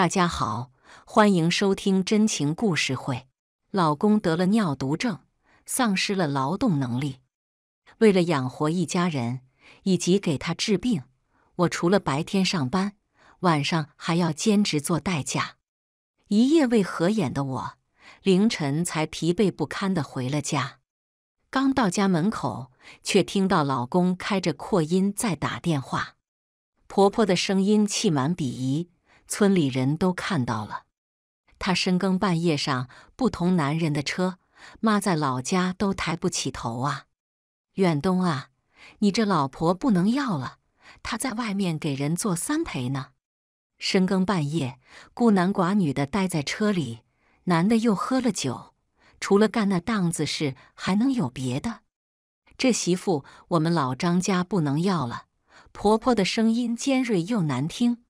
大家好，欢迎收听真情故事会。老公得了尿毒症，丧失了劳动能力。为了养活一家人以及给他治病，我除了白天上班，晚上还要兼职做代驾。一夜未合眼的我，凌晨才疲惫不堪的回了家。刚到家门口，却听到老公开着扩音在打电话，婆婆的声音气满鄙夷。村里人都看到了，他深更半夜上不同男人的车，妈在老家都抬不起头啊！远东啊，你这老婆不能要了，他在外面给人做三陪呢。深更半夜，孤男寡女的待在车里，男的又喝了酒，除了干那档子事，还能有别的？这媳妇我们老张家不能要了。婆婆的声音尖锐又难听。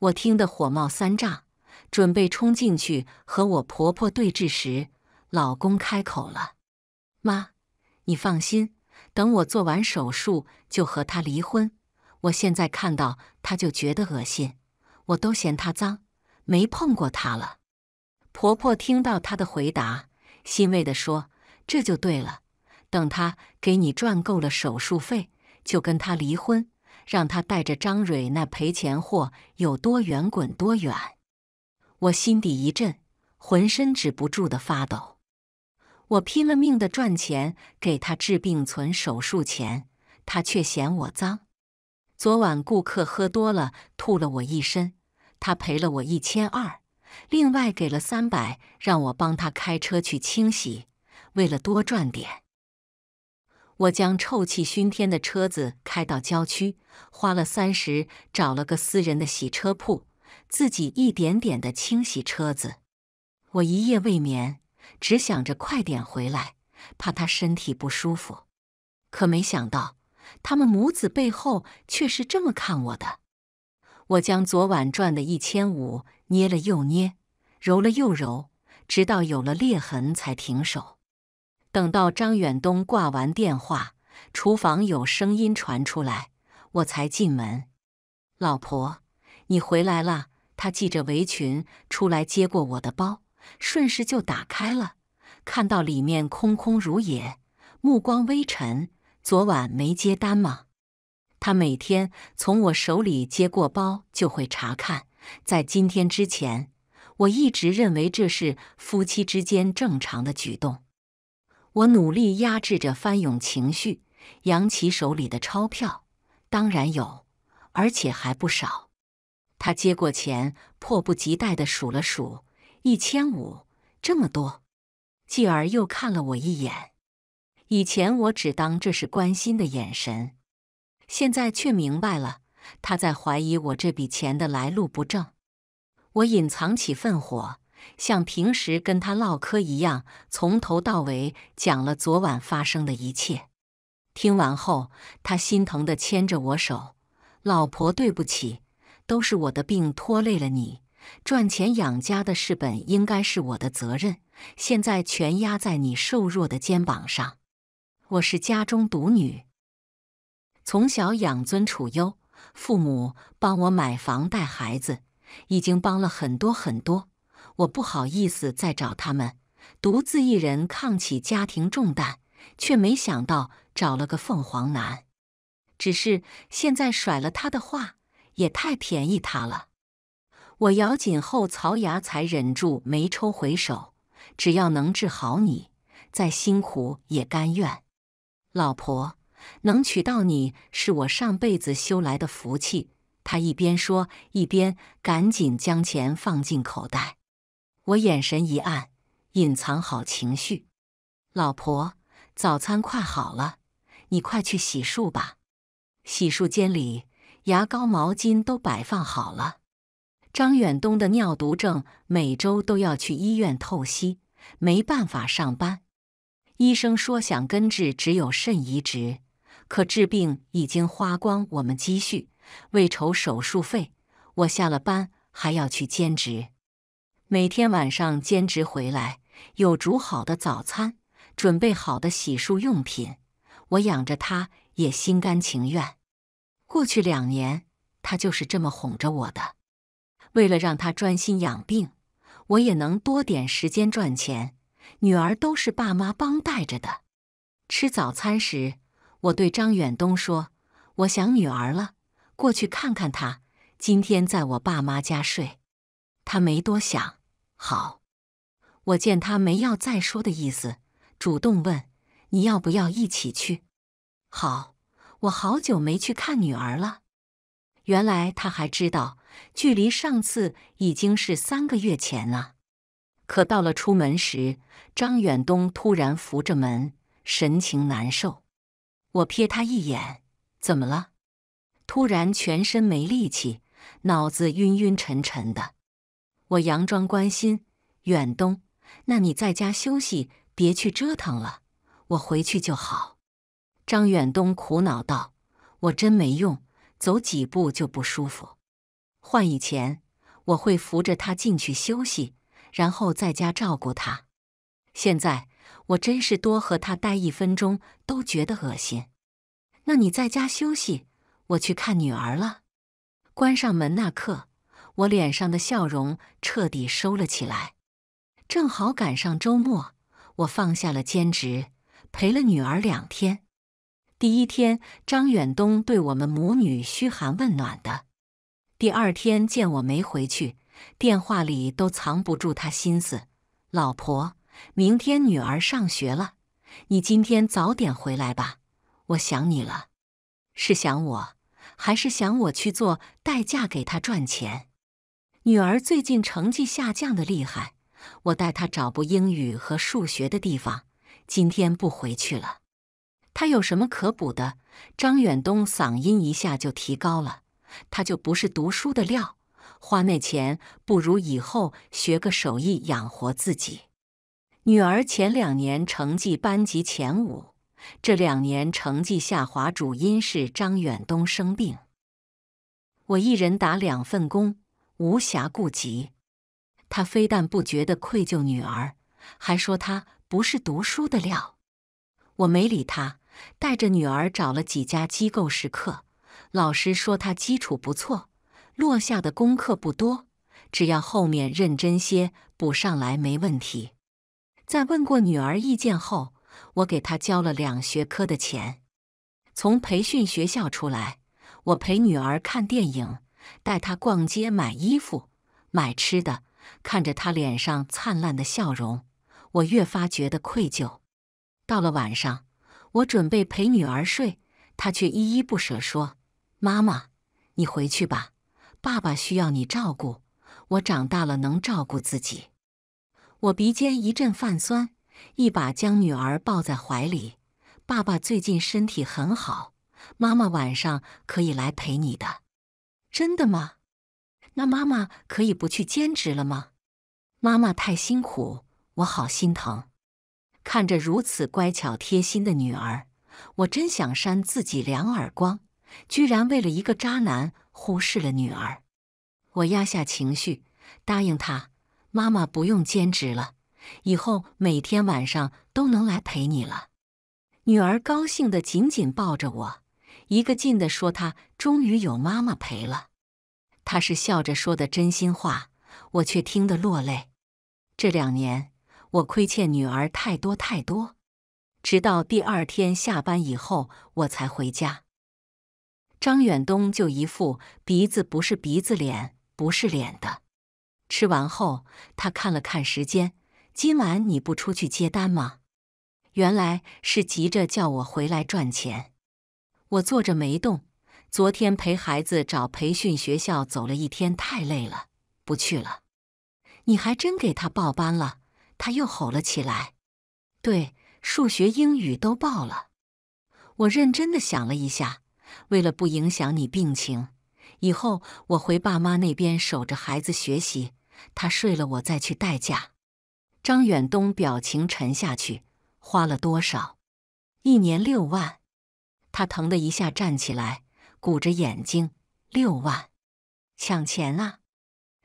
我听得火冒三丈，准备冲进去和我婆婆对峙时，老公开口了：“妈，你放心，等我做完手术就和他离婚。我现在看到他就觉得恶心，我都嫌他脏，没碰过他了。”婆婆听到她的回答，欣慰的说：“这就对了，等他给你赚够了手术费，就跟他离婚。”让他带着张蕊那赔钱货有多远滚多远！我心底一震，浑身止不住的发抖。我拼了命的赚钱给他治病存手术钱，他却嫌我脏。昨晚顾客喝多了吐了我一身，他赔了我一千二，另外给了三百让我帮他开车去清洗，为了多赚点。我将臭气熏天的车子开到郊区，花了三十找了个私人的洗车铺，自己一点点的清洗车子。我一夜未眠，只想着快点回来，怕他身体不舒服。可没想到，他们母子背后却是这么看我的。我将昨晚赚的一千五捏了又捏，揉了又揉，直到有了裂痕才停手。等到张远东挂完电话，厨房有声音传出来，我才进门。老婆，你回来了。他系着围裙出来，接过我的包，顺势就打开了，看到里面空空如也，目光微沉。昨晚没接单吗？他每天从我手里接过包就会查看，在今天之前，我一直认为这是夫妻之间正常的举动。我努力压制着翻涌情绪，扬起手里的钞票。当然有，而且还不少。他接过钱，迫不及待的数了数，一千五，这么多。继而又看了我一眼。以前我只当这是关心的眼神，现在却明白了，他在怀疑我这笔钱的来路不正。我隐藏起愤火，像平时跟他唠嗑一样，从头到尾讲了昨晚发生的一切。听完后，他心疼的牵着我手：“老婆，对不起，都是我的病拖累了你。赚钱养家的事本应该是我的责任，现在全压在你瘦弱的肩膀上。我是家中独女，从小养尊处优，父母帮我买房、带孩子，已经帮了很多很多。”我不好意思再找他们，独自一人扛起家庭重担，却没想到找了个凤凰男。只是现在甩了他的话，也太便宜他了。我咬紧后槽牙，才忍住没抽回手。只要能治好你，再辛苦也甘愿。老婆，能娶到你是我上辈子修来的福气。他一边说，一边赶紧将钱放进口袋。我眼神一暗，隐藏好情绪。老婆，早餐快好了，你快去洗漱吧。洗漱间里，牙膏、毛巾都摆放好了。张远东的尿毒症每周都要去医院透析，没办法上班。医生说想根治只有肾移植，可治病已经花光我们积蓄，为筹手术费，我下了班还要去兼职。每天晚上兼职回来，有煮好的早餐，准备好的洗漱用品，我养着他也心甘情愿。过去两年，他就是这么哄着我的。为了让他专心养病，我也能多点时间赚钱。女儿都是爸妈帮带着的。吃早餐时，我对张远东说：“我想女儿了，过去看看她。今天在我爸妈家睡。”他没多想。好，我见他没要再说的意思，主动问：“你要不要一起去？”好，我好久没去看女儿了。原来他还知道，距离上次已经是三个月前了。可到了出门时，张远东突然扶着门，神情难受。我瞥他一眼：“怎么了？”突然全身没力气，脑子晕晕沉沉的。我佯装关心远东，那你在家休息，别去折腾了，我回去就好。张远东苦恼道：“我真没用，走几步就不舒服。换以前，我会扶着他进去休息，然后在家照顾他。现在，我真是多和他待一分钟都觉得恶心。那你在家休息，我去看女儿了。关上门那刻。”我脸上的笑容彻底收了起来。正好赶上周末，我放下了兼职，陪了女儿两天。第一天，张远东对我们母女嘘寒问暖的；第二天，见我没回去，电话里都藏不住他心思：“老婆，明天女儿上学了，你今天早点回来吧，我想你了。是想我，还是想我去做代驾给他赚钱？”女儿最近成绩下降的厉害，我带她找补英语和数学的地方。今天不回去了，她有什么可补的？张远东嗓音一下就提高了，他就不是读书的料，花那钱不如以后学个手艺养活自己。女儿前两年成绩班级前五，这两年成绩下滑主因是张远东生病，我一人打两份工。无暇顾及，他非但不觉得愧疚女儿，还说她不是读书的料。我没理他，带着女儿找了几家机构试课。老师说她基础不错，落下的功课不多，只要后面认真些，补上来没问题。在问过女儿意见后，我给她交了两学科的钱。从培训学校出来，我陪女儿看电影。带她逛街买衣服、买吃的，看着她脸上灿烂的笑容，我越发觉得愧疚。到了晚上，我准备陪女儿睡，她却依依不舍说：“妈妈，你回去吧，爸爸需要你照顾。我长大了能照顾自己。”我鼻尖一阵泛酸，一把将女儿抱在怀里。爸爸最近身体很好，妈妈晚上可以来陪你的。真的吗？那妈妈可以不去兼职了吗？妈妈太辛苦，我好心疼。看着如此乖巧贴心的女儿，我真想扇自己两耳光，居然为了一个渣男忽视了女儿。我压下情绪，答应她，妈妈不用兼职了，以后每天晚上都能来陪你了。女儿高兴的紧紧抱着我，一个劲的说她终于有妈妈陪了。他是笑着说的真心话，我却听得落泪。这两年我亏欠女儿太多太多，直到第二天下班以后，我才回家。张远东就一副鼻子不是鼻子，脸不是脸的。吃完后，他看了看时间，今晚你不出去接单吗？原来是急着叫我回来赚钱。我坐着没动。昨天陪孩子找培训学校走了一天，太累了，不去了。你还真给他报班了？他又吼了起来。对，数学、英语都报了。我认真的想了一下，为了不影响你病情，以后我回爸妈那边守着孩子学习。他睡了，我再去代驾。张远东表情沉下去。花了多少？一年六万。他疼的一下站起来。鼓着眼睛，六万，抢钱啊！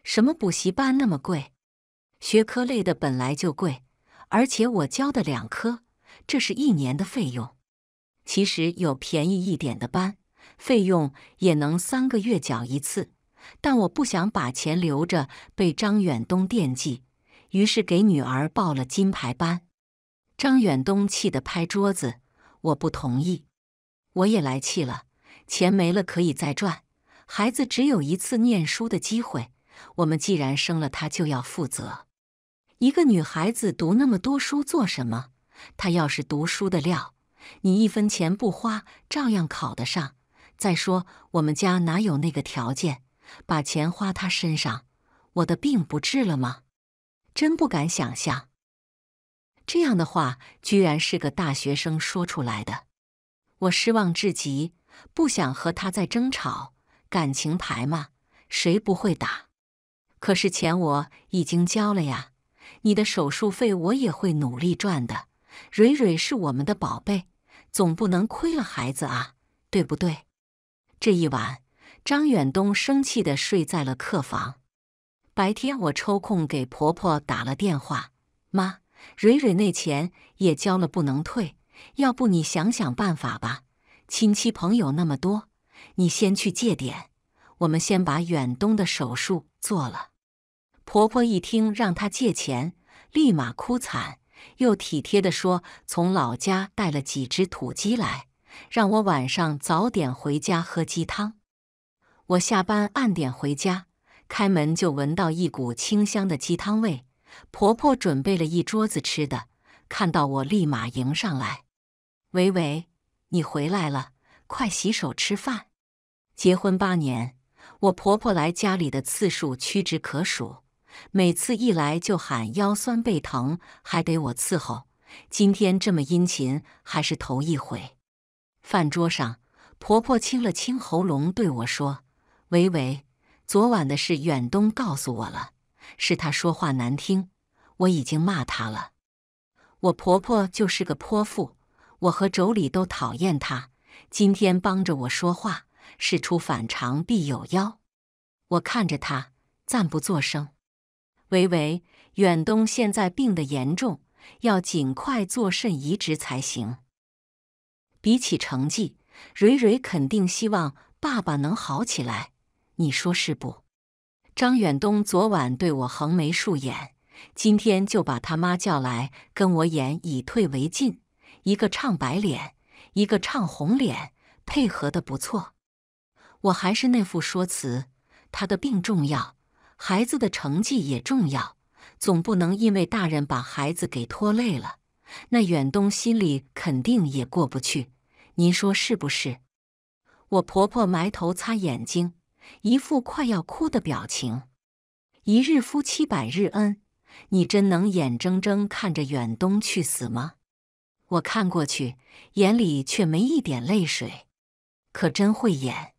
什么补习班那么贵？学科类的本来就贵，而且我教的两科，这是一年的费用。其实有便宜一点的班，费用也能三个月缴一次，但我不想把钱留着被张远东惦记，于是给女儿报了金牌班。张远东气得拍桌子，我不同意，我也来气了。钱没了可以再赚，孩子只有一次念书的机会。我们既然生了他，就要负责。一个女孩子读那么多书做什么？她要是读书的料，你一分钱不花，照样考得上。再说我们家哪有那个条件？把钱花她身上，我的病不治了吗？真不敢想象，这样的话居然是个大学生说出来的，我失望至极。不想和他再争吵，感情牌嘛，谁不会打？可是钱我已经交了呀，你的手术费我也会努力赚的。蕊蕊是我们的宝贝，总不能亏了孩子啊，对不对？这一晚，张远东生气的睡在了客房。白天，我抽空给婆婆打了电话：“妈，蕊蕊那钱也交了，不能退，要不你想想办法吧。”亲戚朋友那么多，你先去借点，我们先把远东的手术做了。婆婆一听让她借钱，立马哭惨，又体贴地说：“从老家带了几只土鸡来，让我晚上早点回家喝鸡汤。”我下班按点回家，开门就闻到一股清香的鸡汤味。婆婆准备了一桌子吃的，看到我立马迎上来：“喂喂。”你回来了，快洗手吃饭。结婚八年，我婆婆来家里的次数屈指可数，每次一来就喊腰酸背疼，还得我伺候。今天这么殷勤，还是头一回。饭桌上，婆婆清了清喉咙对我说：“维维，昨晚的事远东告诉我了，是他说话难听，我已经骂他了。我婆婆就是个泼妇。”我和妯娌都讨厌他，今天帮着我说话，事出反常必有妖。我看着他，暂不作声。维维，远东现在病得严重，要尽快做肾移植才行。比起成绩，蕊蕊肯定希望爸爸能好起来，你说是不？张远东昨晚对我横眉竖眼，今天就把他妈叫来跟我演以退为进。一个唱白脸，一个唱红脸，配合的不错。我还是那副说辞，他的病重要，孩子的成绩也重要，总不能因为大人把孩子给拖累了，那远东心里肯定也过不去。您说是不是？我婆婆埋头擦眼睛，一副快要哭的表情。一日夫妻百日恩，你真能眼睁睁看着远东去死吗？我看过去，眼里却没一点泪水，可真会演。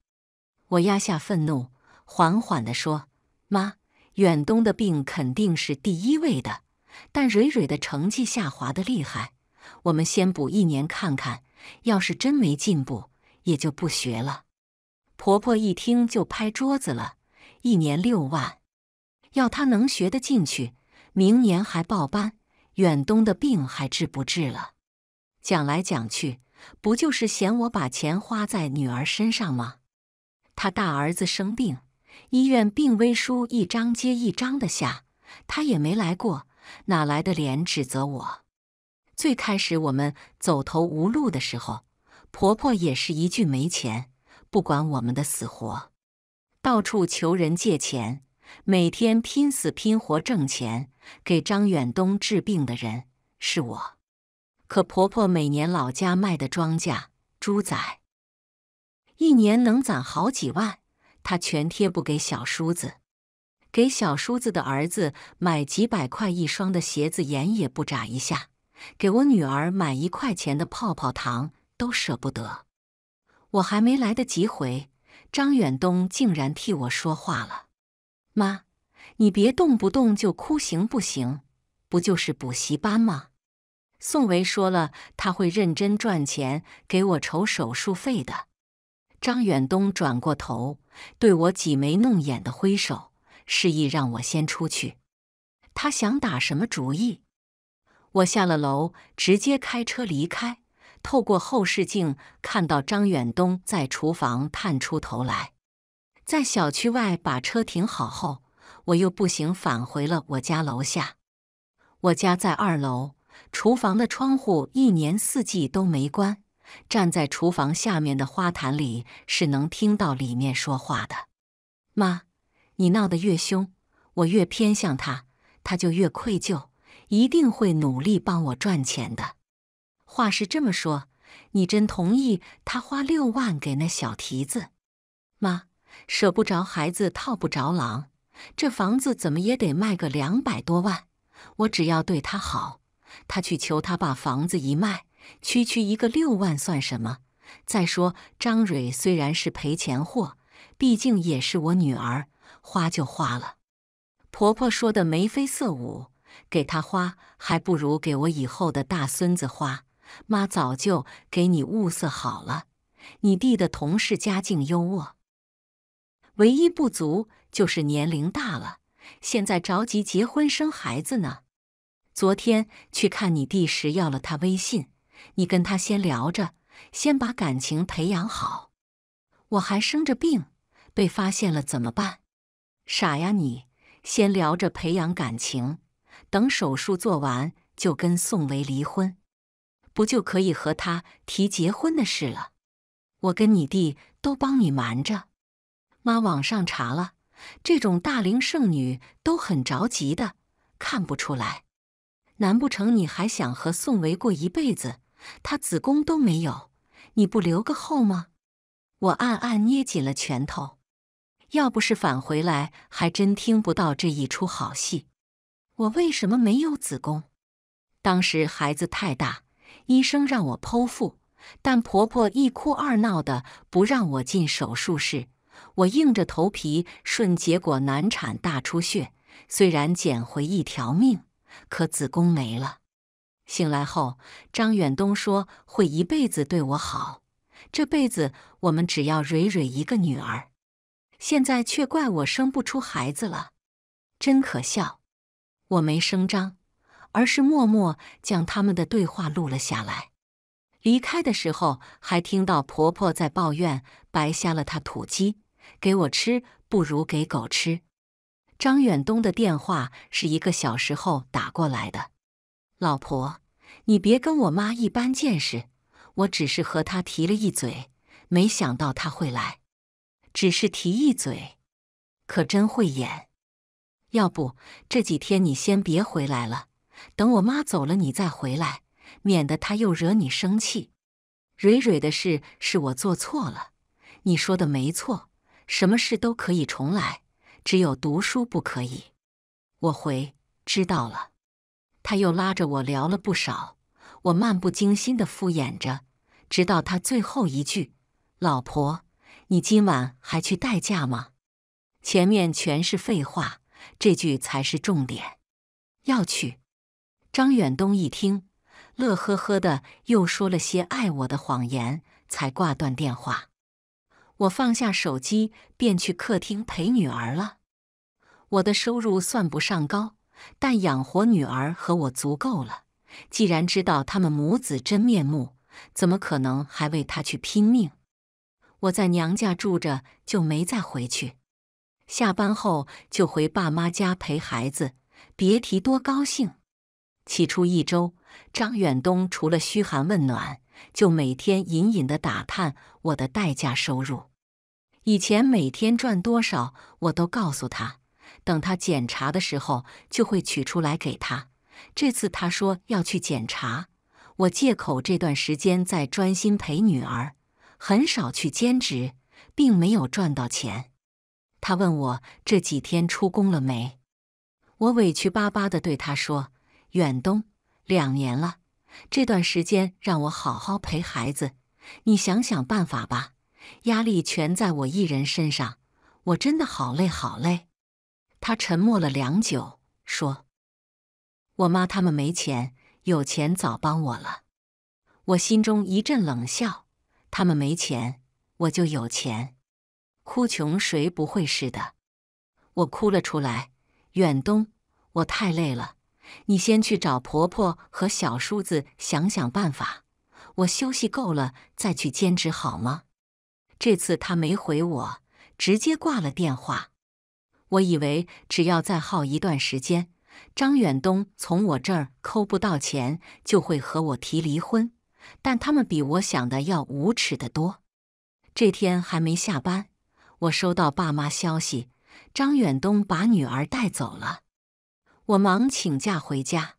我压下愤怒，缓缓的说：“妈，远东的病肯定是第一位的，但蕊蕊的成绩下滑的厉害，我们先补一年看看，要是真没进步，也就不学了。”婆婆一听就拍桌子了：“一年六万，要她能学得进去，明年还报班，远东的病还治不治了？”讲来讲去，不就是嫌我把钱花在女儿身上吗？他大儿子生病，医院病危书一张接一张的下，他也没来过，哪来的脸指责我？最开始我们走投无路的时候，婆婆也是一句没钱，不管我们的死活，到处求人借钱，每天拼死拼活挣钱给张远东治病的人是我。可婆婆每年老家卖的庄稼、猪崽，一年能攒好几万，她全贴补给小叔子，给小叔子的儿子买几百块一双的鞋子，眼也不眨一下；给我女儿买一块钱的泡泡糖都舍不得。我还没来得及回，张远东竟然替我说话了：“妈，你别动不动就哭行不行？不就是补习班吗？”宋维说了，他会认真赚钱给我筹手术费的。张远东转过头，对我挤眉弄眼的挥手，示意让我先出去。他想打什么主意？我下了楼，直接开车离开。透过后视镜，看到张远东在厨房探出头来。在小区外把车停好后，我又步行返回了我家楼下。我家在二楼。厨房的窗户一年四季都没关，站在厨房下面的花坛里是能听到里面说话的。妈，你闹得越凶，我越偏向他，他就越愧疚，一定会努力帮我赚钱的。话是这么说，你真同意他花六万给那小蹄子？妈，舍不着孩子套不着狼，这房子怎么也得卖个两百多万，我只要对他好。他去求他把房子一卖，区区一个六万算什么？再说张蕊虽然是赔钱货，毕竟也是我女儿，花就花了。婆婆说的眉飞色舞，给她花还不如给我以后的大孙子花。妈早就给你物色好了，你弟的同事家境优渥，唯一不足就是年龄大了，现在着急结婚生孩子呢。昨天去看你弟时要了他微信，你跟他先聊着，先把感情培养好。我还生着病，被发现了怎么办？傻呀你，先聊着培养感情，等手术做完就跟宋维离婚，不就可以和他提结婚的事了？我跟你弟都帮你瞒着。妈，网上查了，这种大龄剩女都很着急的，看不出来。难不成你还想和宋维过一辈子？他子宫都没有，你不留个后吗？我暗暗捏紧了拳头。要不是返回来，还真听不到这一出好戏。我为什么没有子宫？当时孩子太大，医生让我剖腹，但婆婆一哭二闹的，不让我进手术室。我硬着头皮顺，结果难产大出血，虽然捡回一条命。可子宫没了，醒来后，张远东说会一辈子对我好。这辈子我们只要蕊蕊一个女儿，现在却怪我生不出孩子了，真可笑。我没声张，而是默默将他们的对话录了下来。离开的时候，还听到婆婆在抱怨白瞎了她土鸡，给我吃不如给狗吃。张远东的电话是一个小时后打过来的。老婆，你别跟我妈一般见识，我只是和她提了一嘴，没想到她会来。只是提一嘴，可真会演。要不这几天你先别回来了，等我妈走了你再回来，免得她又惹你生气。蕊蕊的事是我做错了，你说的没错，什么事都可以重来。只有读书不可以。我回知道了。他又拉着我聊了不少，我漫不经心的敷衍着，直到他最后一句：“老婆，你今晚还去代驾吗？”前面全是废话，这句才是重点。要去。张远东一听，乐呵呵的又说了些爱我的谎言，才挂断电话。我放下手机，便去客厅陪女儿了。我的收入算不上高，但养活女儿和我足够了。既然知道他们母子真面目，怎么可能还为他去拼命？我在娘家住着，就没再回去。下班后就回爸妈家陪孩子，别提多高兴。起初一周，张远东除了嘘寒问暖。就每天隐隐的打探我的代驾收入，以前每天赚多少我都告诉他，等他检查的时候就会取出来给他。这次他说要去检查，我借口这段时间在专心陪女儿，很少去兼职，并没有赚到钱。他问我这几天出工了没，我委屈巴巴地对他说：“远东，两年了。”这段时间让我好好陪孩子，你想想办法吧。压力全在我一人身上，我真的好累好累。他沉默了良久，说：“我妈他们没钱，有钱早帮我了。”我心中一阵冷笑，他们没钱，我就有钱，哭穷谁不会似的？我哭了出来。远东，我太累了。你先去找婆婆和小叔子想想办法，我休息够了再去兼职好吗？这次他没回我，直接挂了电话。我以为只要再耗一段时间，张远东从我这儿抠不到钱，就会和我提离婚。但他们比我想的要无耻的多。这天还没下班，我收到爸妈消息，张远东把女儿带走了。我忙请假回家，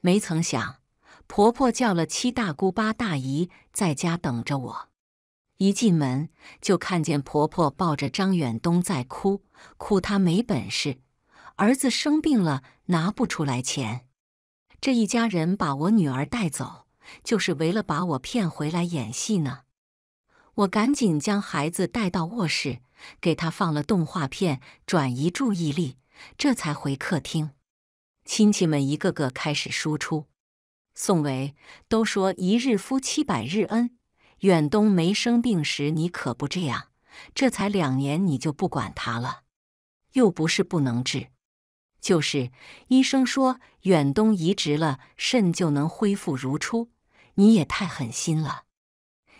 没曾想婆婆叫了七大姑八大姨在家等着我。一进门就看见婆婆抱着张远东在哭，哭他没本事，儿子生病了拿不出来钱。这一家人把我女儿带走，就是为了把我骗回来演戏呢。我赶紧将孩子带到卧室，给他放了动画片，转移注意力，这才回客厅。亲戚们一个个开始输出。宋伟都说：“一日夫妻百日恩，远东没生病时你可不这样。这才两年你就不管他了，又不是不能治，就是医生说远东移植了肾就能恢复如初。你也太狠心了。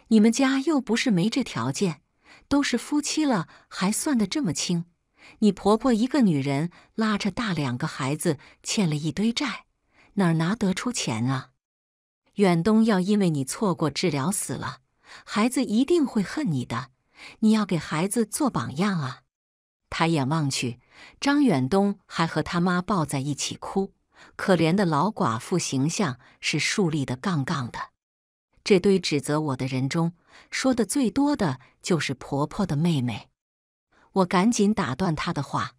你们家又不是没这条件，都是夫妻了，还算得这么清。”你婆婆一个女人，拉着大两个孩子，欠了一堆债，哪儿拿得出钱啊？远东要因为你错过治疗死了，孩子一定会恨你的。你要给孩子做榜样啊！抬眼望去，张远东还和他妈抱在一起哭，可怜的老寡妇形象是树立的杠杠的。这堆指责我的人中，说的最多的就是婆婆的妹妹。我赶紧打断他的话：“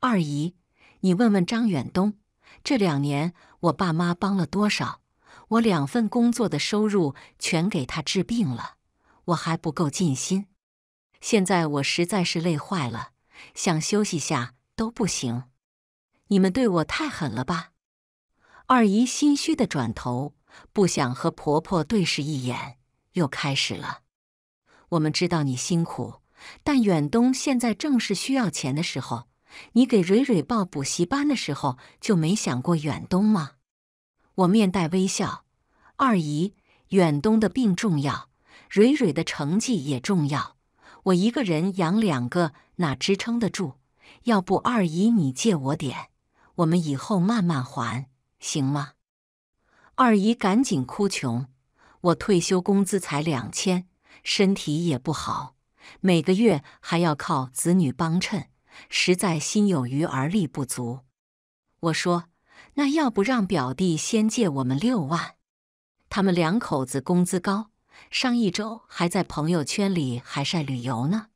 二姨，你问问张远东，这两年我爸妈帮了多少？我两份工作的收入全给他治病了，我还不够尽心。现在我实在是累坏了，想休息下都不行。你们对我太狠了吧？”二姨心虚的转头，不想和婆婆对视一眼，又开始了。我们知道你辛苦。但远东现在正是需要钱的时候，你给蕊蕊报补习班的时候就没想过远东吗？我面带微笑，二姨，远东的病重要，蕊蕊的成绩也重要，我一个人养两个哪支撑得住？要不二姨你借我点，我们以后慢慢还，行吗？二姨赶紧哭穷，我退休工资才两千，身体也不好。每个月还要靠子女帮衬，实在心有余而力不足。我说，那要不让表弟先借我们六万？他们两口子工资高，上一周还在朋友圈里还晒旅游呢。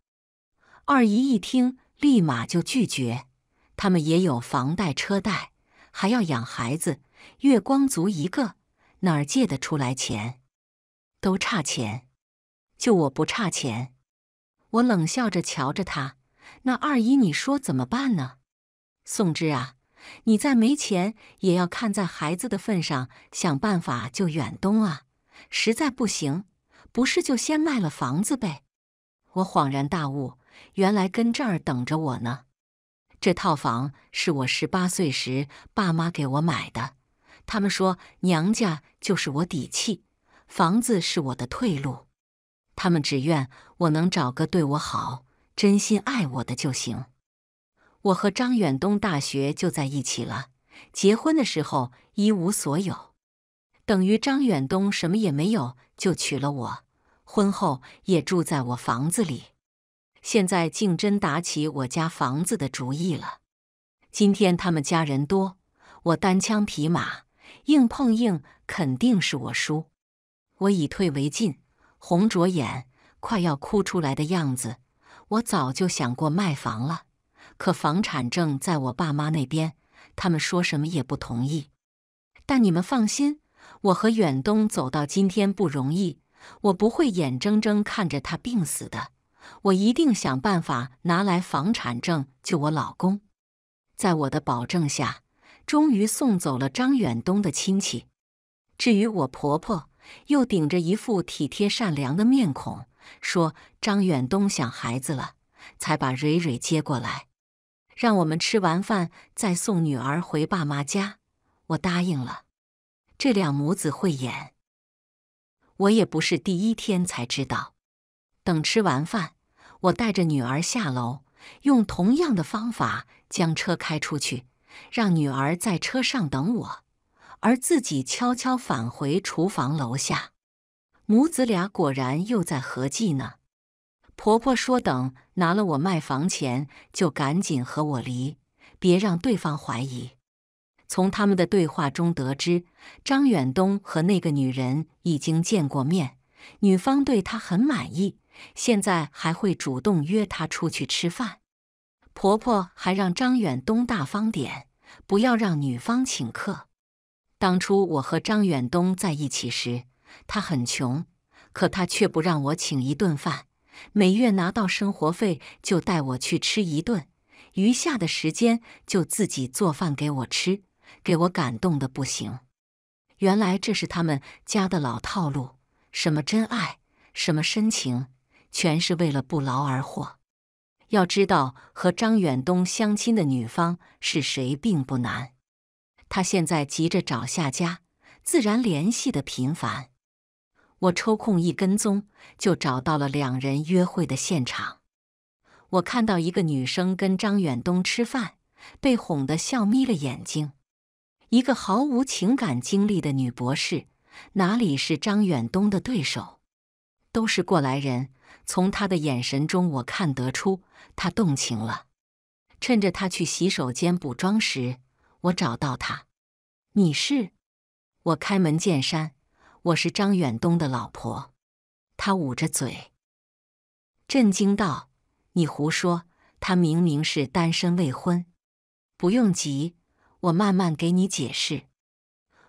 二姨一听，立马就拒绝。他们也有房贷车贷，还要养孩子，月光族一个，哪儿借得出来钱？都差钱，就我不差钱。我冷笑着瞧着他，那二姨，你说怎么办呢？宋之啊，你再没钱也要看在孩子的份上想办法救远东啊！实在不行，不是就先卖了房子呗？我恍然大悟，原来跟这儿等着我呢。这套房是我十八岁时爸妈给我买的，他们说娘家就是我底气，房子是我的退路。他们只愿我能找个对我好、真心爱我的就行。我和张远东大学就在一起了，结婚的时候一无所有，等于张远东什么也没有就娶了我。婚后也住在我房子里，现在竟真打起我家房子的主意了。今天他们家人多，我单枪匹马，硬碰硬肯定是我输，我以退为进。红着眼，快要哭出来的样子。我早就想过卖房了，可房产证在我爸妈那边，他们说什么也不同意。但你们放心，我和远东走到今天不容易，我不会眼睁睁看着他病死的。我一定想办法拿来房产证救我老公。在我的保证下，终于送走了张远东的亲戚。至于我婆婆，又顶着一副体贴善良的面孔，说：“张远东想孩子了，才把蕊蕊接过来，让我们吃完饭再送女儿回爸妈家。”我答应了。这两母子慧眼，我也不是第一天才知道。等吃完饭，我带着女儿下楼，用同样的方法将车开出去，让女儿在车上等我。而自己悄悄返回厨房楼下，母子俩果然又在合计呢。婆婆说：“等拿了我卖房钱，就赶紧和我离，别让对方怀疑。”从他们的对话中得知，张远东和那个女人已经见过面，女方对他很满意，现在还会主动约他出去吃饭。婆婆还让张远东大方点，不要让女方请客。当初我和张远东在一起时，他很穷，可他却不让我请一顿饭，每月拿到生活费就带我去吃一顿，余下的时间就自己做饭给我吃，给我感动的不行。原来这是他们家的老套路，什么真爱，什么深情，全是为了不劳而获。要知道和张远东相亲的女方是谁，并不难。他现在急着找下家，自然联系的频繁。我抽空一跟踪，就找到了两人约会的现场。我看到一个女生跟张远东吃饭，被哄得笑眯了眼睛。一个毫无情感经历的女博士，哪里是张远东的对手？都是过来人。从他的眼神中，我看得出他动情了。趁着他去洗手间补妆时。我找到他，你是？我开门见山，我是张远东的老婆。他捂着嘴，震惊道：“你胡说！他明明是单身未婚。”不用急，我慢慢给你解释。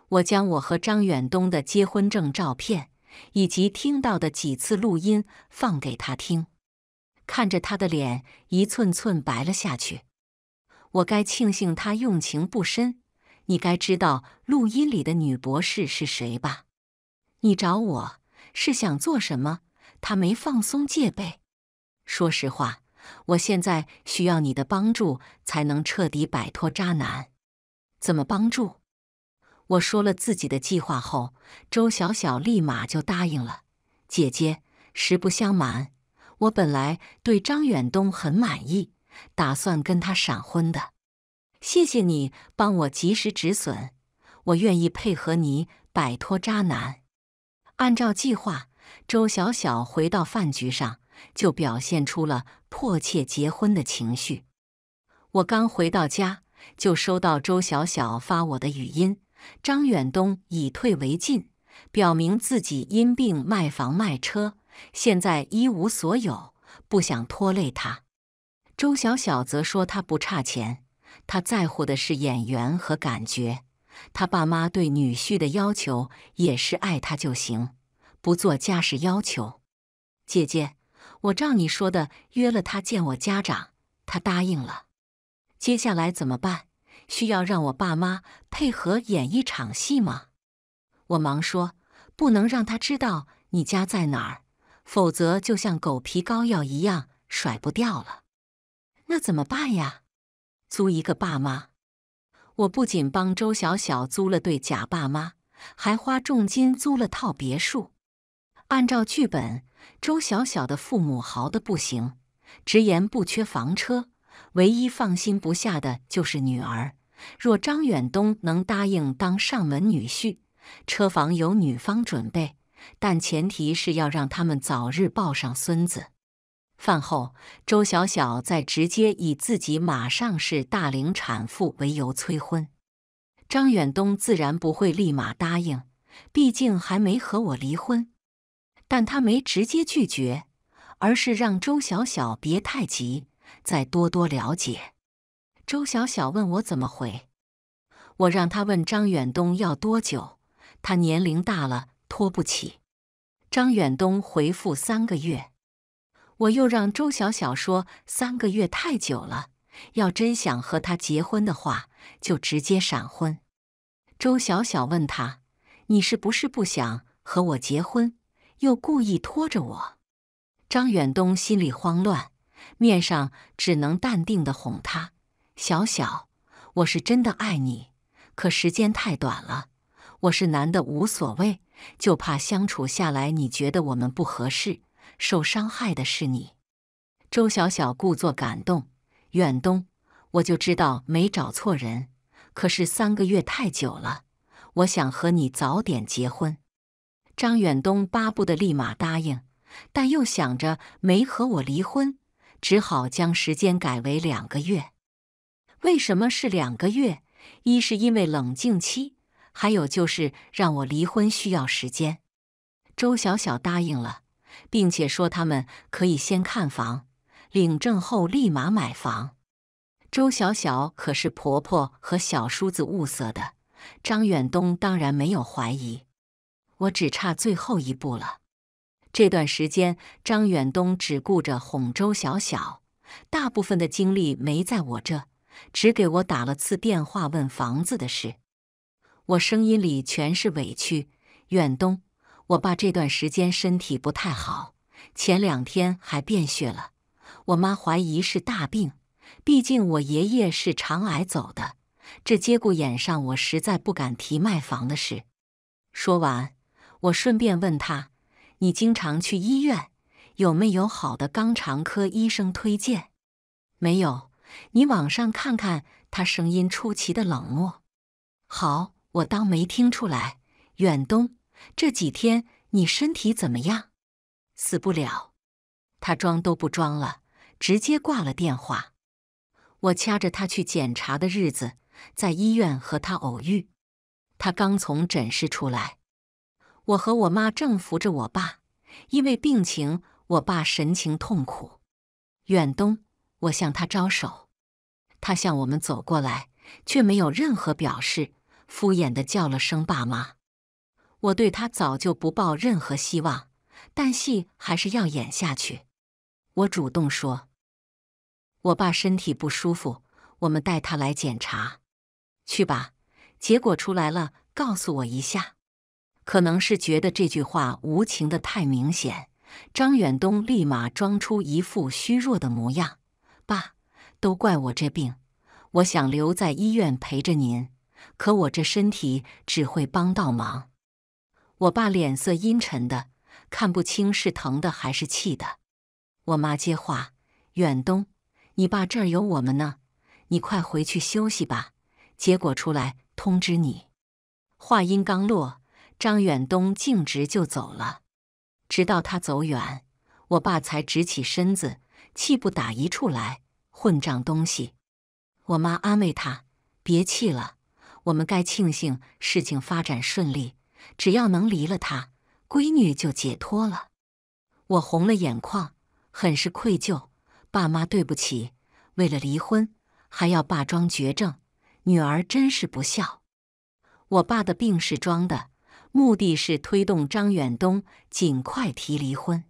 我将我和张远东的结婚证照片，以及听到的几次录音放给他听，看着他的脸一寸寸白了下去。我该庆幸他用情不深。你该知道录音里的女博士是谁吧？你找我是想做什么？他没放松戒备。说实话，我现在需要你的帮助才能彻底摆脱渣男。怎么帮助？我说了自己的计划后，周小小立马就答应了。姐姐，实不相瞒，我本来对张远东很满意。打算跟他闪婚的，谢谢你帮我及时止损，我愿意配合你摆脱渣男。按照计划，周小小回到饭局上就表现出了迫切结婚的情绪。我刚回到家，就收到周小小发我的语音。张远东以退为进，表明自己因病卖房卖车，现在一无所有，不想拖累他。周小小则说：“他不差钱，他在乎的是演员和感觉。他爸妈对女婿的要求也是爱他就行，不做家事要求。”姐姐，我照你说的约了他见我家长，他答应了。接下来怎么办？需要让我爸妈配合演一场戏吗？我忙说：“不能让他知道你家在哪儿，否则就像狗皮膏药一样甩不掉了。”那怎么办呀？租一个爸妈？我不仅帮周小小租了对假爸妈，还花重金租了套别墅。按照剧本，周小小的父母豪的不行，直言不缺房车，唯一放心不下的就是女儿。若张远东能答应当上门女婿，车房由女方准备，但前提是要让他们早日抱上孙子。饭后，周小小再直接以自己马上是大龄产妇为由催婚，张远东自然不会立马答应，毕竟还没和我离婚。但他没直接拒绝，而是让周小小别太急，再多多了解。周小小问我怎么回，我让他问张远东要多久，他年龄大了拖不起。张远东回复三个月。我又让周小小说三个月太久了，要真想和他结婚的话，就直接闪婚。周小小问他：“你是不是不想和我结婚，又故意拖着我？”张远东心里慌乱，面上只能淡定地哄她：“小小，我是真的爱你，可时间太短了。我是男的无所谓，就怕相处下来你觉得我们不合适。”受伤害的是你，周小小故作感动。远东，我就知道没找错人。可是三个月太久了，我想和你早点结婚。张远东巴不得立马答应，但又想着没和我离婚，只好将时间改为两个月。为什么是两个月？一是因为冷静期，还有就是让我离婚需要时间。周小小答应了。并且说他们可以先看房，领证后立马买房。周小小可是婆婆和小叔子物色的，张远东当然没有怀疑。我只差最后一步了。这段时间，张远东只顾着哄周小小，大部分的精力没在我这，只给我打了次电话问房子的事。我声音里全是委屈，远东。我爸这段时间身体不太好，前两天还便血了。我妈怀疑是大病，毕竟我爷爷是肠癌走的。这节骨眼上，我实在不敢提卖房的事。说完，我顺便问他：“你经常去医院，有没有好的肛肠科医生推荐？”没有。你网上看看。他声音出奇的冷漠。好，我当没听出来。远东。这几天你身体怎么样？死不了。他装都不装了，直接挂了电话。我掐着他去检查的日子，在医院和他偶遇。他刚从诊室出来，我和我妈正扶着我爸，因为病情，我爸神情痛苦。远东，我向他招手，他向我们走过来，却没有任何表示，敷衍的叫了声“爸妈”。我对他早就不抱任何希望，但戏还是要演下去。我主动说：“我爸身体不舒服，我们带他来检查，去吧。结果出来了，告诉我一下。”可能是觉得这句话无情的太明显，张远东立马装出一副虚弱的模样：“爸，都怪我这病。我想留在医院陪着您，可我这身体只会帮倒忙。”我爸脸色阴沉的，看不清是疼的还是气的。我妈接话：“远东，你爸这儿有我们呢，你快回去休息吧，结果出来通知你。”话音刚落，张远东径直就走了。直到他走远，我爸才直起身子，气不打一处来：“混账东西！”我妈安慰他：“别气了，我们该庆幸事情发展顺利。”只要能离了他，闺女就解脱了。我红了眼眶，很是愧疚。爸妈对不起，为了离婚还要爸装绝症，女儿真是不孝。我爸的病是装的，目的是推动张远东尽快提离婚。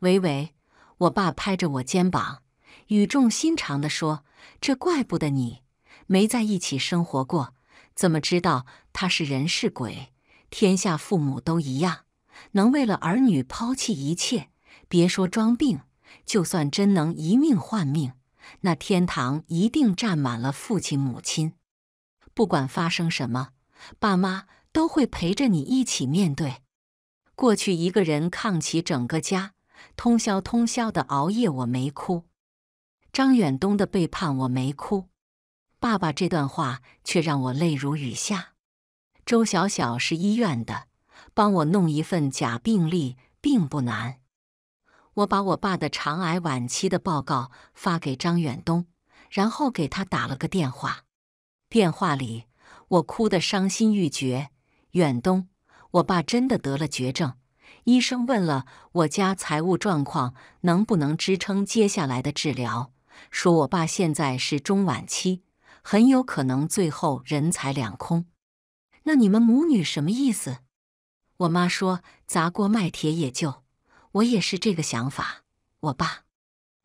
维维，我爸拍着我肩膀，语重心长的说：“这怪不得你，没在一起生活过，怎么知道他是人是鬼？”天下父母都一样，能为了儿女抛弃一切。别说装病，就算真能一命换命，那天堂一定站满了父亲母亲。不管发生什么，爸妈都会陪着你一起面对。过去一个人扛起整个家，通宵通宵的熬夜，我没哭。张远东的背叛，我没哭。爸爸这段话却让我泪如雨下。周小小是医院的，帮我弄一份假病例并不难。我把我爸的肠癌晚期的报告发给张远东，然后给他打了个电话。电话里我哭得伤心欲绝。远东，我爸真的得了绝症。医生问了我家财务状况，能不能支撑接下来的治疗？说我爸现在是中晚期，很有可能最后人财两空。那你们母女什么意思？我妈说砸锅卖铁也就，我也是这个想法。我爸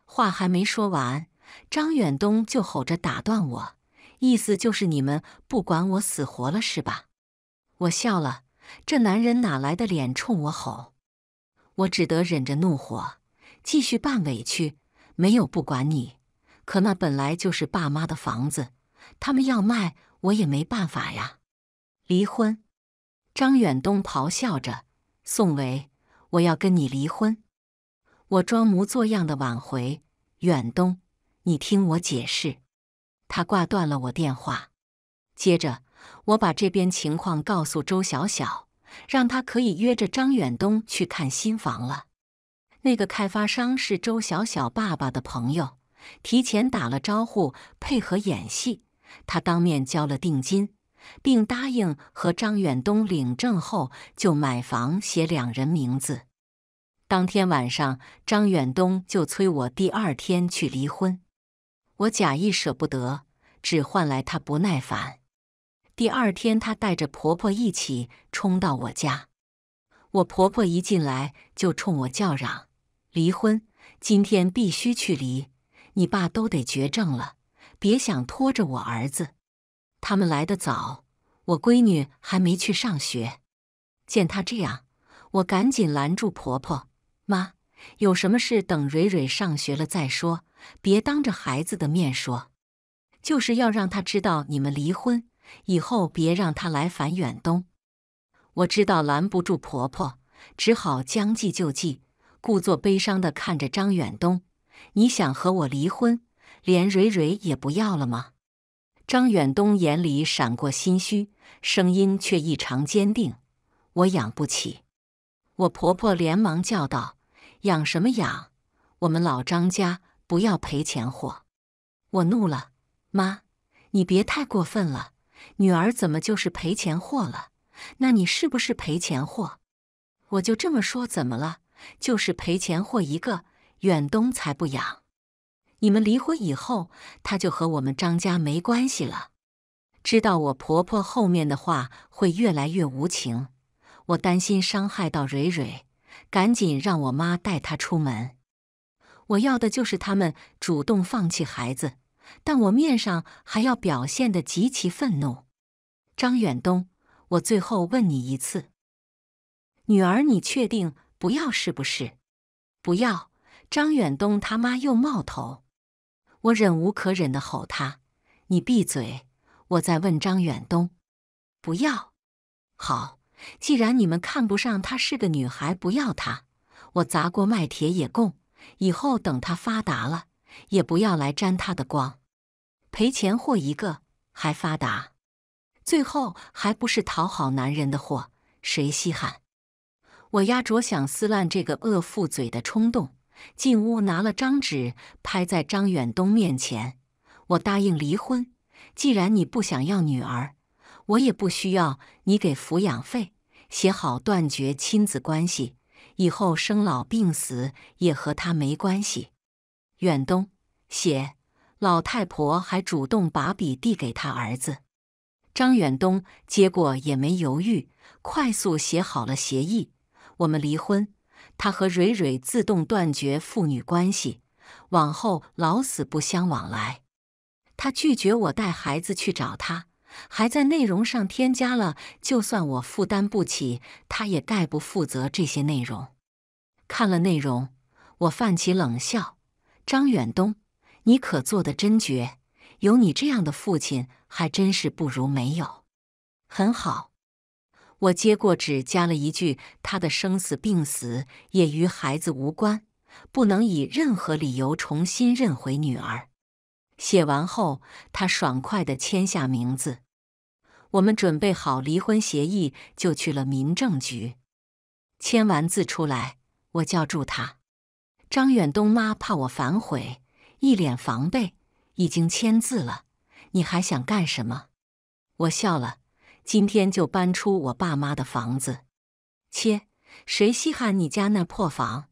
话还没说完，张远东就吼着打断我，意思就是你们不管我死活了是吧？我笑了，这男人哪来的脸冲我吼？我只得忍着怒火，继续扮委屈。没有不管你，可那本来就是爸妈的房子，他们要卖我也没办法呀。离婚！张远东咆哮着：“宋伟，我要跟你离婚！”我装模作样的挽回：“远东，你听我解释。”他挂断了我电话。接着，我把这边情况告诉周小小，让他可以约着张远东去看新房了。那个开发商是周小小爸爸的朋友，提前打了招呼，配合演戏。他当面交了定金。并答应和张远东领证后就买房写两人名字。当天晚上，张远东就催我第二天去离婚。我假意舍不得，只换来他不耐烦。第二天，他带着婆婆一起冲到我家。我婆婆一进来就冲我叫嚷：“离婚！今天必须去离！你爸都得绝症了，别想拖着我儿子！”他们来得早，我闺女还没去上学。见她这样，我赶紧拦住婆婆：“妈，有什么事等蕊蕊上学了再说，别当着孩子的面说。就是要让她知道你们离婚，以后别让她来烦远东。”我知道拦不住婆婆，只好将计就计，故作悲伤的看着张远东：“你想和我离婚，连蕊蕊也不要了吗？”张远东眼里闪过心虚，声音却异常坚定：“我养不起。”我婆婆连忙叫道：“养什么养？我们老张家不要赔钱货！”我怒了：“妈，你别太过分了！女儿怎么就是赔钱货了？那你是不是赔钱货？”我就这么说怎么了？就是赔钱货一个，远东才不养。你们离婚以后，他就和我们张家没关系了。知道我婆婆后面的话会越来越无情，我担心伤害到蕊蕊，赶紧让我妈带她出门。我要的就是他们主动放弃孩子，但我面上还要表现得极其愤怒。张远东，我最后问你一次，女儿，你确定不要是不是？不要。张远东他妈又冒头。我忍无可忍地吼他：“你闭嘴！我在问张远东，不要。好，既然你们看不上她是个女孩，不要她，我砸锅卖铁也供。以后等她发达了，也不要来沾她的光，赔钱货一个，还发达，最后还不是讨好男人的货，谁稀罕？”我压着想撕烂这个恶妇嘴的冲动。进屋拿了张纸，拍在张远东面前。我答应离婚，既然你不想要女儿，我也不需要你给抚养费。写好断绝亲子关系，以后生老病死也和他没关系。远东，写。老太婆还主动把笔递给他儿子张远东，接过也没犹豫，快速写好了协议。我们离婚。他和蕊蕊自动断绝父女关系，往后老死不相往来。他拒绝我带孩子去找他，还在内容上添加了，就算我负担不起，他也概不负责这些内容。看了内容，我泛起冷笑。张远东，你可做的真绝，有你这样的父亲还真是不如没有。很好。我接过纸，加了一句：“他的生死病死也与孩子无关，不能以任何理由重新认回女儿。”写完后，他爽快的签下名字。我们准备好离婚协议，就去了民政局。签完字出来，我叫住他：“张远东妈，怕我反悔，一脸防备，已经签字了，你还想干什么？”我笑了。今天就搬出我爸妈的房子，切，谁稀罕你家那破房？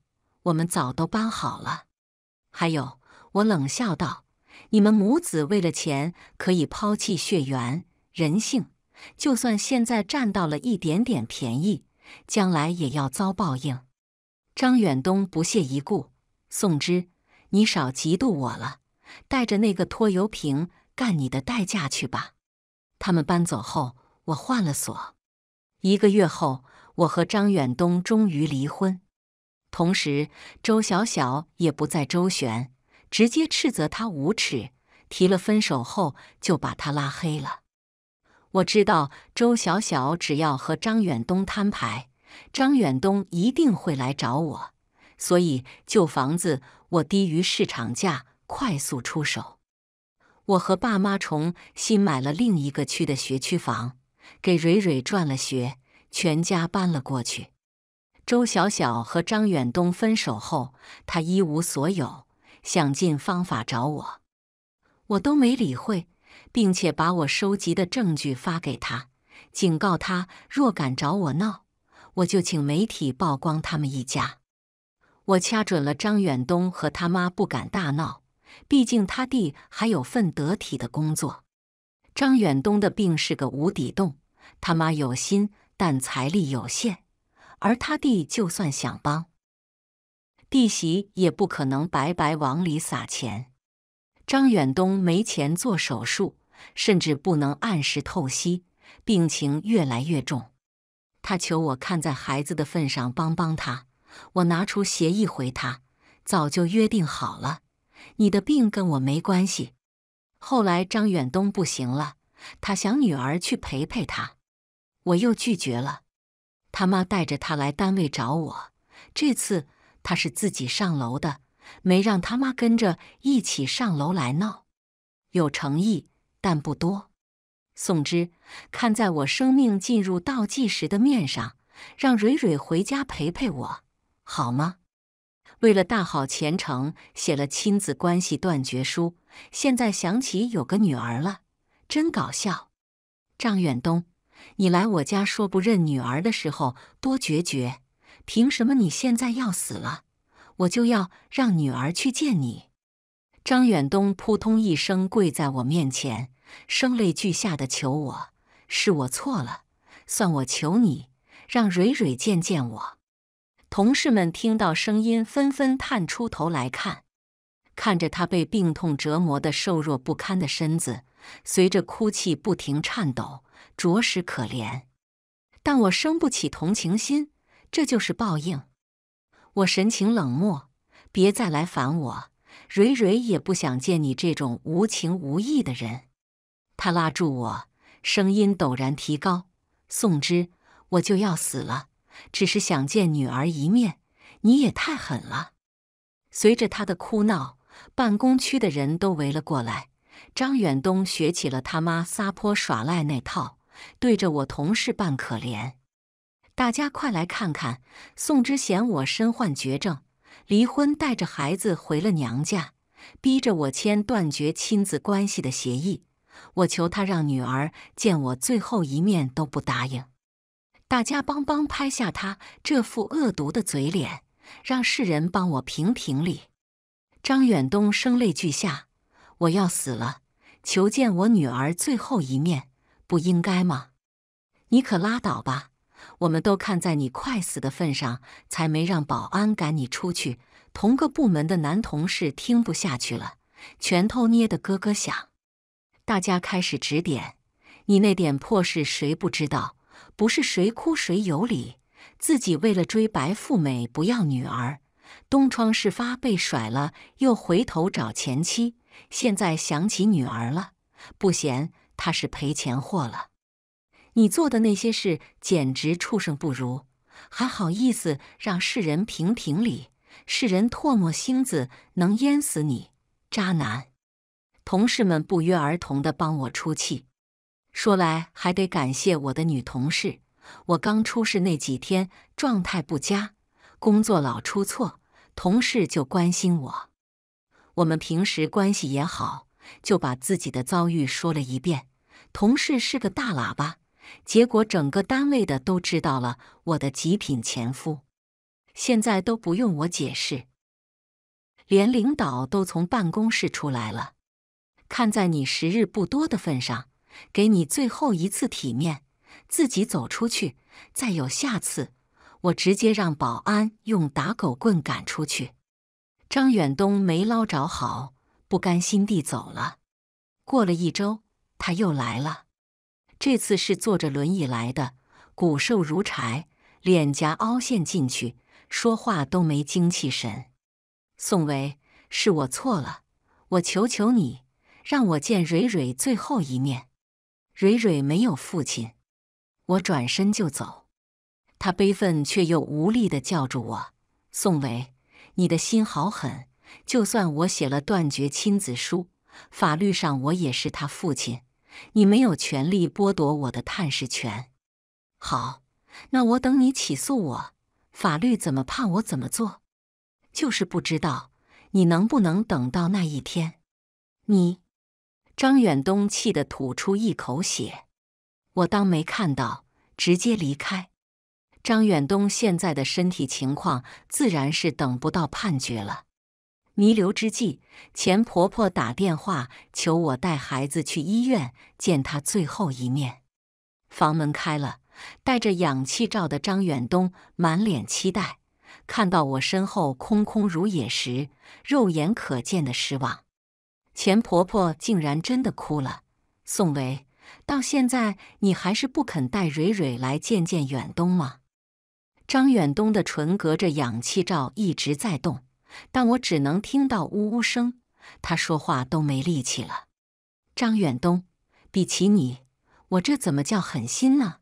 我们早都搬好了。还有，我冷笑道：“你们母子为了钱可以抛弃血缘、人性，就算现在占到了一点点便宜，将来也要遭报应。”张远东不屑一顾：“宋之，你少嫉妒我了，带着那个拖油瓶干你的代驾去吧。”他们搬走后。我换了锁。一个月后，我和张远东终于离婚。同时，周小小也不再周旋，直接斥责他无耻。提了分手后，就把他拉黑了。我知道，周小小只要和张远东摊牌，张远东一定会来找我，所以旧房子我低于市场价快速出手。我和爸妈重新买了另一个区的学区房。给蕊蕊转了学，全家搬了过去。周小小和张远东分手后，他一无所有，想尽方法找我，我都没理会，并且把我收集的证据发给他，警告他若敢找我闹，我就请媒体曝光他们一家。我掐准了张远东和他妈不敢大闹，毕竟他弟还有份得体的工作。张远东的病是个无底洞。他妈有心，但财力有限，而他弟就算想帮弟媳，也不可能白白往里撒钱。张远东没钱做手术，甚至不能按时透析，病情越来越重。他求我看在孩子的份上帮帮他，我拿出协议回他，早就约定好了，你的病跟我没关系。后来张远东不行了。他想女儿去陪陪他，我又拒绝了。他妈带着他来单位找我，这次他是自己上楼的，没让他妈跟着一起上楼来闹，有诚意但不多。宋之，看在我生命进入倒计时的面上，让蕊蕊回家陪陪我好吗？为了大好前程，写了亲子关系断绝书，现在想起有个女儿了。真搞笑，张远东，你来我家说不认女儿的时候多决绝，凭什么你现在要死了，我就要让女儿去见你？张远东扑通一声跪在我面前，声泪俱下的求我：“是我错了，算我求你，让蕊蕊见见我。”同事们听到声音，纷纷探出头来看，看着他被病痛折磨的瘦弱不堪的身子。随着哭泣不停颤抖，着实可怜。但我生不起同情心，这就是报应。我神情冷漠，别再来烦我。蕊蕊也不想见你这种无情无义的人。他拉住我，声音陡然提高：“宋之，我就要死了，只是想见女儿一面。你也太狠了！”随着他的哭闹，办公区的人都围了过来。张远东学起了他妈撒泼耍赖那套，对着我同事扮可怜。大家快来看看！宋之贤，我身患绝症，离婚带着孩子回了娘家，逼着我签断绝亲子关系的协议。我求他让女儿见我最后一面，都不答应。大家帮帮，拍下他这副恶毒的嘴脸，让世人帮我评评理。张远东声泪俱下。我要死了，求见我女儿最后一面，不应该吗？你可拉倒吧！我们都看在你快死的份上，才没让保安赶你出去。同个部门的男同事听不下去了，拳头捏得咯咯响。大家开始指点你那点破事，谁不知道？不是谁哭谁有理。自己为了追白富美不要女儿，东窗事发被甩了，又回头找前妻。现在想起女儿了，不嫌她是赔钱货了。你做的那些事简直畜生不如，还好意思让世人评评理？世人唾沫星子能淹死你，渣男！同事们不约而同地帮我出气。说来还得感谢我的女同事，我刚出事那几天状态不佳，工作老出错，同事就关心我。我们平时关系也好，就把自己的遭遇说了一遍。同事是个大喇叭，结果整个单位的都知道了我的极品前夫。现在都不用我解释，连领导都从办公室出来了。看在你时日不多的份上，给你最后一次体面，自己走出去。再有下次，我直接让保安用打狗棍赶出去。张远东没捞着好，不甘心地走了。过了一周，他又来了，这次是坐着轮椅来的，骨瘦如柴，脸颊凹陷进去，说话都没精气神。宋伟，是我错了，我求求你，让我见蕊蕊最后一面。蕊蕊没有父亲，我转身就走。他悲愤却又无力地叫住我：“宋伟。”你的心好狠，就算我写了断绝亲子书，法律上我也是他父亲，你没有权利剥夺我的探视权。好，那我等你起诉我，法律怎么判我怎么做，就是不知道你能不能等到那一天。你，张远东气得吐出一口血，我当没看到，直接离开。张远东现在的身体情况，自然是等不到判决了。弥留之际，钱婆婆打电话求我带孩子去医院见她最后一面。房门开了，戴着氧气罩的张远东满脸期待，看到我身后空空如也时，肉眼可见的失望。钱婆婆竟然真的哭了。宋维，到现在你还是不肯带蕊蕊来见见远东吗？张远东的唇隔着氧气罩一直在动，但我只能听到呜呜声。他说话都没力气了。张远东，比起你，我这怎么叫狠心呢？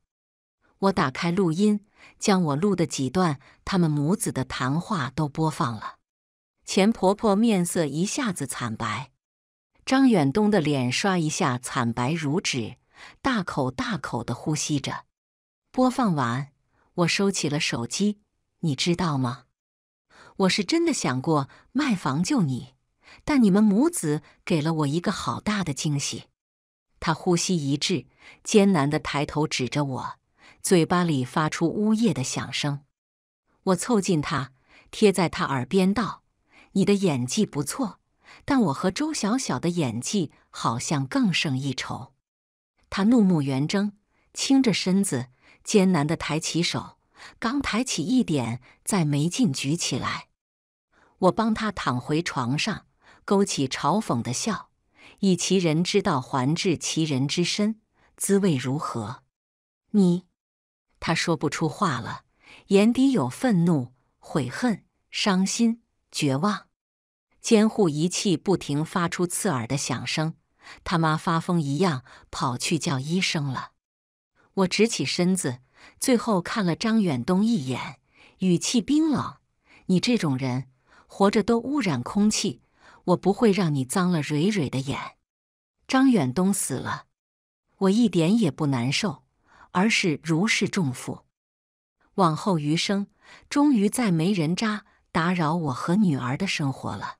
我打开录音，将我录的几段他们母子的谈话都播放了。钱婆婆面色一下子惨白，张远东的脸刷一下惨白如纸，大口大口的呼吸着。播放完。我收起了手机，你知道吗？我是真的想过卖房救你，但你们母子给了我一个好大的惊喜。他呼吸一滞，艰难的抬头指着我，嘴巴里发出呜咽的响声。我凑近他，贴在他耳边道：“你的演技不错，但我和周小小的演技好像更胜一筹。”他怒目圆睁，倾着身子。艰难的抬起手，刚抬起一点，再没劲举起来。我帮他躺回床上，勾起嘲讽的笑，以其人之道还治其人之身，滋味如何？你，他说不出话了，眼底有愤怒、悔恨、伤心、绝望。监护仪器不停发出刺耳的响声，他妈发疯一样跑去叫医生了。我直起身子，最后看了张远东一眼，语气冰冷：“你这种人活着都污染空气，我不会让你脏了蕊蕊的眼。”张远东死了，我一点也不难受，而是如释重负。往后余生，终于再没人渣打扰我和女儿的生活了。